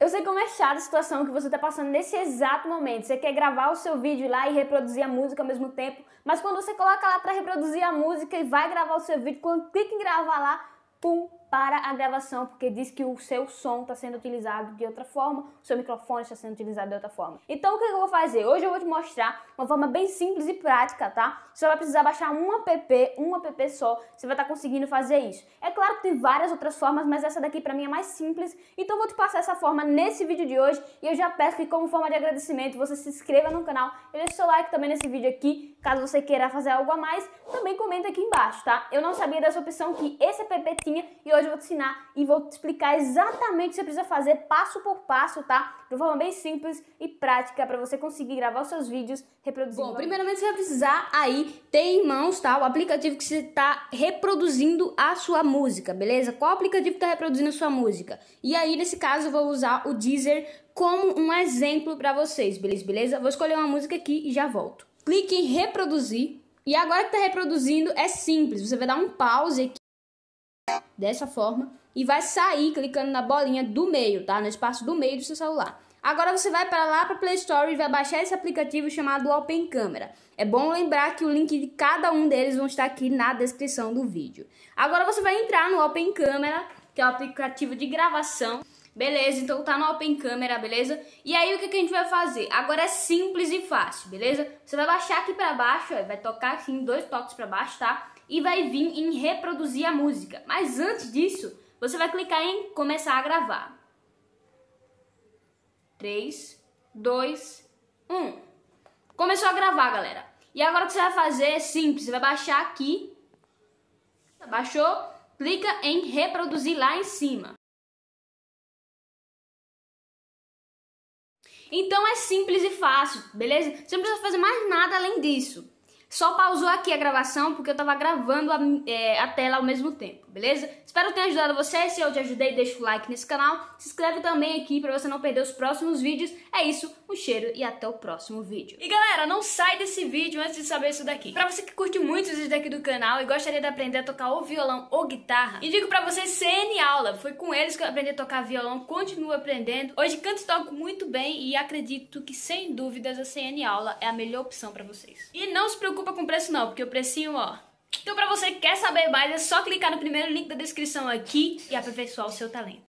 Eu sei como é chata a situação que você está passando nesse exato momento. Você quer gravar o seu vídeo lá e reproduzir a música ao mesmo tempo, mas quando você coloca lá para reproduzir a música e vai gravar o seu vídeo, quando clica em gravar lá, pum, para a gravação, porque diz que o seu som está sendo utilizado de outra forma, o seu microfone está sendo utilizado de outra forma. Então, o é que eu vou fazer? Hoje eu vou te mostrar uma forma bem simples e prática, tá? Você vai precisar baixar um app, um app só, você vai estar tá conseguindo fazer isso. É claro que tem várias outras formas, mas essa daqui para mim é mais simples, então eu vou te passar essa forma nesse vídeo de hoje e eu já peço que como forma de agradecimento você se inscreva no canal e deixe seu like também nesse vídeo aqui, caso você queira fazer algo a mais, também comenta aqui embaixo, tá? Eu não sabia dessa opção que esse app tinha e hoje hoje eu vou te ensinar e vou te explicar exatamente o que você precisa fazer passo por passo, tá? De uma forma bem simples e prática para você conseguir gravar os seus vídeos reproduzindo. Bom, primeiramente você vai precisar aí ter em mãos, tá? O aplicativo que você está reproduzindo a sua música, beleza? Qual aplicativo está reproduzindo a sua música? E aí, nesse caso, eu vou usar o Deezer como um exemplo para vocês, beleza? Beleza? Vou escolher uma música aqui e já volto. Clique em reproduzir. E agora que está reproduzindo, é simples. Você vai dar um pause aqui dessa forma e vai sair clicando na bolinha do meio, tá? No espaço do meio do seu celular. Agora você vai para lá para Play Store e vai baixar esse aplicativo chamado Open Camera. É bom lembrar que o link de cada um deles vão estar aqui na descrição do vídeo. Agora você vai entrar no Open Camera, que é o aplicativo de gravação. Beleza, então tá no Open Camera, beleza? E aí o que, que a gente vai fazer? Agora é simples e fácil, beleza? Você vai baixar aqui pra baixo, vai tocar aqui em dois toques pra baixo, tá? E vai vir em reproduzir a música. Mas antes disso, você vai clicar em começar a gravar. 3, 2, 1. Começou a gravar, galera. E agora o que você vai fazer é simples, você vai baixar aqui. Baixou, clica em reproduzir lá em cima. Então é simples e fácil, beleza? Você não precisa fazer mais nada além disso. Só pausou aqui a gravação porque eu tava gravando a, é, a tela ao mesmo tempo, beleza? Espero ter ajudado você. Se eu te ajudei, deixa o like nesse canal. Se inscreve também aqui pra você não perder os próximos vídeos. É isso, um cheiro e até o próximo vídeo. E galera, não sai desse vídeo antes de saber isso daqui. Pra você que curte muito os vídeos daqui do canal e gostaria de aprender a tocar ou violão ou guitarra, indico pra vocês CN Aula. Foi com eles que eu aprendi a tocar violão, continuo aprendendo. Hoje canto e toco muito bem e acredito que, sem dúvidas, a CN Aula é a melhor opção pra vocês. E não se preocupe preocupa com preço não, porque o precinho, ó... Então pra você que quer saber mais, é só clicar no primeiro link da descrição aqui e aperfeiçoar o seu talento.